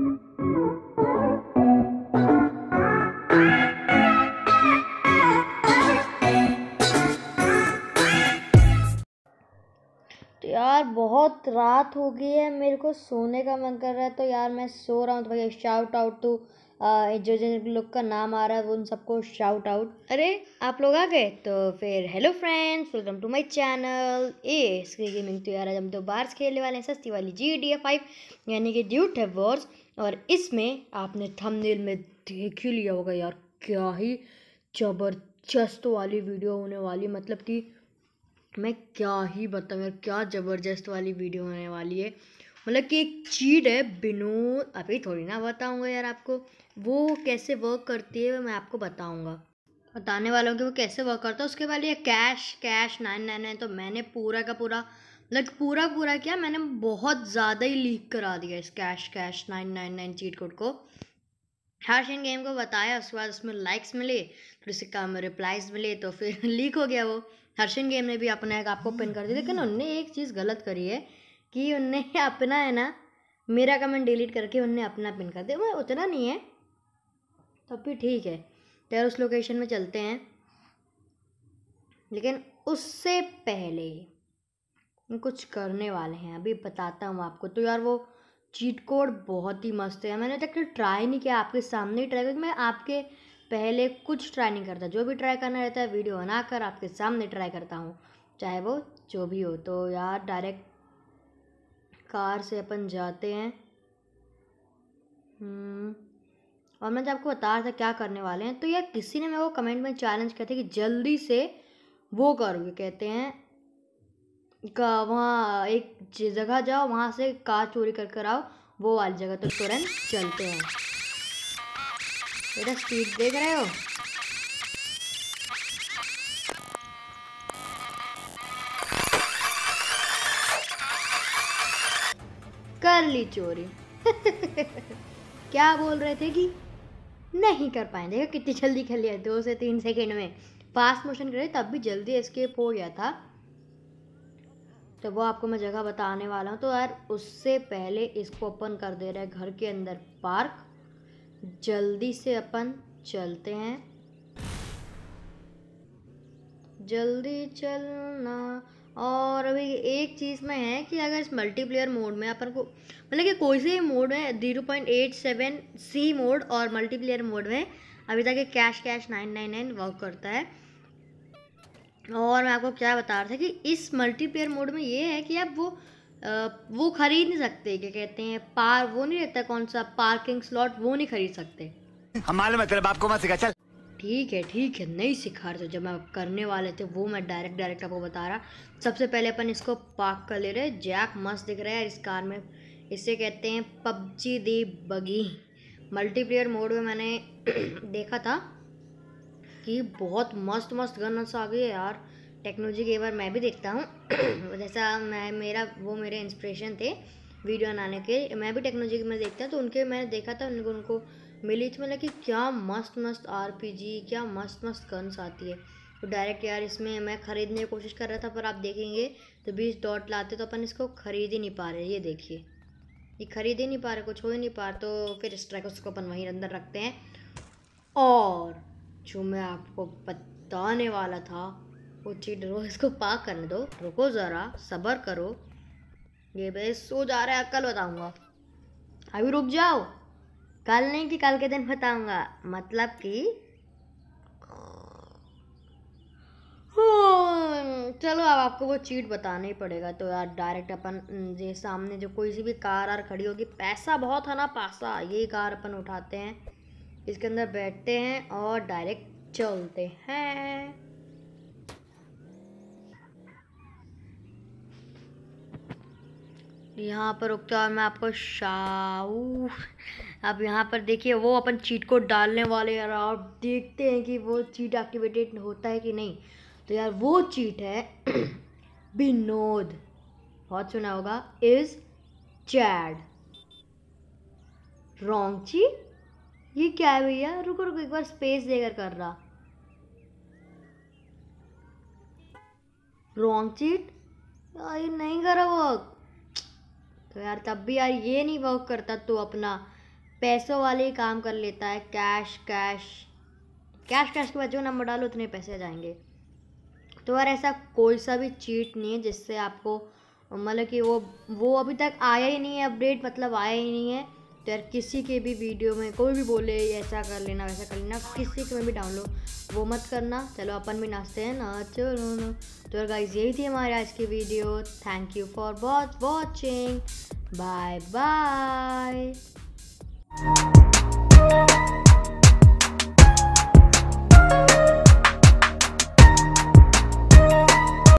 तो यार बहुत रात हो गई है मेरे को सोने का मन कर रहा है तो यार मैं सो रहा हूँ तो भैया शाउट आउट टू जो जिन लोग का नाम आ रहा है वो उन सबको शाउट आउट अरे आप लोग आ गए तो फिर hello friends welcome to my channel ए स्क्री गेमिंग तो यार आज हम दो बार्स खेलने वाले हैं सस्ती वाली जी डी एफ फाइव यानी कि ड्यूट है वॉर्स और इसमें आपने थंबनेल में देख ही लिया होगा यार क्या ही ज़बरदस्त वाली वीडियो होने वाली मतलब कि मैं क्या ही बताऊँ यार क्या ज़बरदस्त वाली वीडियो होने वाली है मतलब कि एक चीट है बिनोद अभी थोड़ी ना बताऊँगा यार आपको वो कैसे वर्क करती है मैं आपको बताऊँगा बताने वाला हूँ कि वो कैसे वर्क करता है उसके बाद ये cash cash nine nine nine तो मैंने पूरा का पूरा लाइक पूरा पूरा क्या मैंने बहुत ज़्यादा ही लीक करा दिया इस cash cash nine nine nine cheat code को एंड गेम को बताया उसके बाद उसमें लाइक्स मिले फिर काम कम रिप्लाइज मिले तो फिर लीक हो गया वो हर्षन गेम ने भी अपना एक आपको पिन कर दिया लेकिन उनने एक चीज़ गलत करी है कि उनने अपना है ना मेरा कमेंट डिलीट करके उनने अपना पिन कर दिया वो उतना नहीं है तब तो भी ठीक है यार उस लोकेशन में चलते हैं लेकिन उससे पहले कुछ करने वाले हैं अभी बताता हूँ आपको तो यार वो चीट कोड बहुत ही मस्त है मैंने तक तो ट्राई नहीं किया आपके सामने ही ट्राई क्योंकि मैं आपके पहले कुछ ट्राई नहीं करता जो भी ट्राई करना रहता है वीडियो बनाकर आपके सामने ट्राई करता हूँ चाहे वो जो भी हो तो यार डायरेक्ट कार से अपन जाते हैं हम्म, और मैं जब तो आपको बता रहा था क्या करने वाले हैं तो यार किसी ने मेरे को कमेंट में चैलेंज किया था कि जल्दी से वो करोगे कहते हैं का वहाँ एक जगह जाओ वहाँ से कार चोरी कर कर आओ वो वाली जगह तो तुरंत चलते हैं बेटा स्पीड देख रहे हो कर ली चोरी क्या बोल रहे थे कि नहीं कर पाए देखो कितनी जल्दी खेल लिया दो से तीन सेकेंड में फास्ट मोशन करे तब भी जल्दी एस्केप हो गया था तो वो आपको मैं जगह बताने वाला हूँ तो यार उससे पहले इसको ओपन कर दे रहे हैं घर के अंदर पार्क जल्दी से अपन चलते हैं जल्दी चलना और अभी एक चीज़ में है कि अगर इस मल्टीप्लेयर मोड में अपन को मतलब कि कोई से मोड में zero point eight seven C mode और मल्टीप्लेयर मोड में अभी तक cash cash nine nine nine work करता है और मैं आपको क्या बता रहा था कि इस मल्टीप्लेयर मोड में ये है कि आप वो आ, वो खरीद नहीं सकते क्या कहते हैं पार वो नहीं रहता कौन सा पार्किंग स्लॉट वो नहीं खरीद सकते हमारे मतलब आपको मत सिखा चल ठीक है ठीक है नहीं सिखा रहे जब आप करने वाले थे वो मैं डायरेक्ट डायरेक्ट आपको बता रहा सबसे पहले अपन इसको पार्क कर ले रहे जैक मस्त दिख रहा है इस कार में इसे कहते हैं पबजी दी बगी मल्टीप्लेयर मोड में मैंने देखा था कि बहुत मस्त मस्त गन्स आ गई है यार टेक्नोलॉजी के बार मैं भी देखता हूँ जैसा मैं मेरा वो मेरे इंस्पिरेशन थे वीडियो बनाने के मैं भी टेक्नोलॉजी में देखता हूँ तो उनके मैंने देखा था उनको उनको मिली थी मतलब कि क्या मस्त मस्त आर क्या मस्त मस्त गन्स आती है तो डायरेक्ट यार इसमें मैं ख़रीदने की कोशिश कर रहा था पर आप देखेंगे तो बीस डॉट लाते तो अपन इसको ख़रीद ही नहीं पा रहे ये देखिए ये ख़रीद ही नहीं पा रहे कुछ हो ही नहीं पा रहा तो फिर स्ट्राइक उसको अपन वहीं अंदर रखते हैं और जो मैं आपको बताने वाला था वो चीट रो इसको पाक करने दो रुको ज़रा सब्र करो ये भाई सो जा रहा है कल बताऊँगा अभी रुक जाओ कल नहीं कि कल के दिन बताऊँगा मतलब कि हम्म, चलो अब आपको वो चीट बताना ही पड़ेगा तो यार डायरेक्ट अपन ये सामने जो कोई सी भी कार आर खड़ी होगी पैसा बहुत है ना पासा यही कार अपन उठाते हैं इसके अंदर बैठते हैं और डायरेक्ट चलते हैं यहाँ पर रुकता और मैं आपको शाऊ अब यहाँ पर देखिए वो अपन चीट को डालने वाले यार और देखते हैं कि वो चीट एक्टिवेटेड होता है कि नहीं तो यार वो चीट है विनोद बहुत सुना होगा इज चैड रॉन्ग चीट ये क्या है भैया रुको रुको एक बार स्पेस देकर कर रहा रॉन्ग चीट ये नहीं करा वर्क तो यार तब भी यार ये नहीं वर्क करता तो अपना पैसों वाले ही काम कर लेता है कैश कैश कैश कैश के बाद जो नंबर डालो उतने पैसे जाएंगे तो यार ऐसा कोई सा भी चीट नहीं है जिससे आपको मतलब कि वो वो अभी तक आया ही नहीं है अपडेट मतलब आया ही नहीं है तो यार किसी के भी वीडियो में कोई भी बोले ऐसा कर लेना वैसा कर लेना किसी के में भी डाउनलोड वो मत करना चलो अपन भी नाचते हैं नाचो नो तो यार गाइज यही थी हमारी आज की video thank you for watch watching bye bye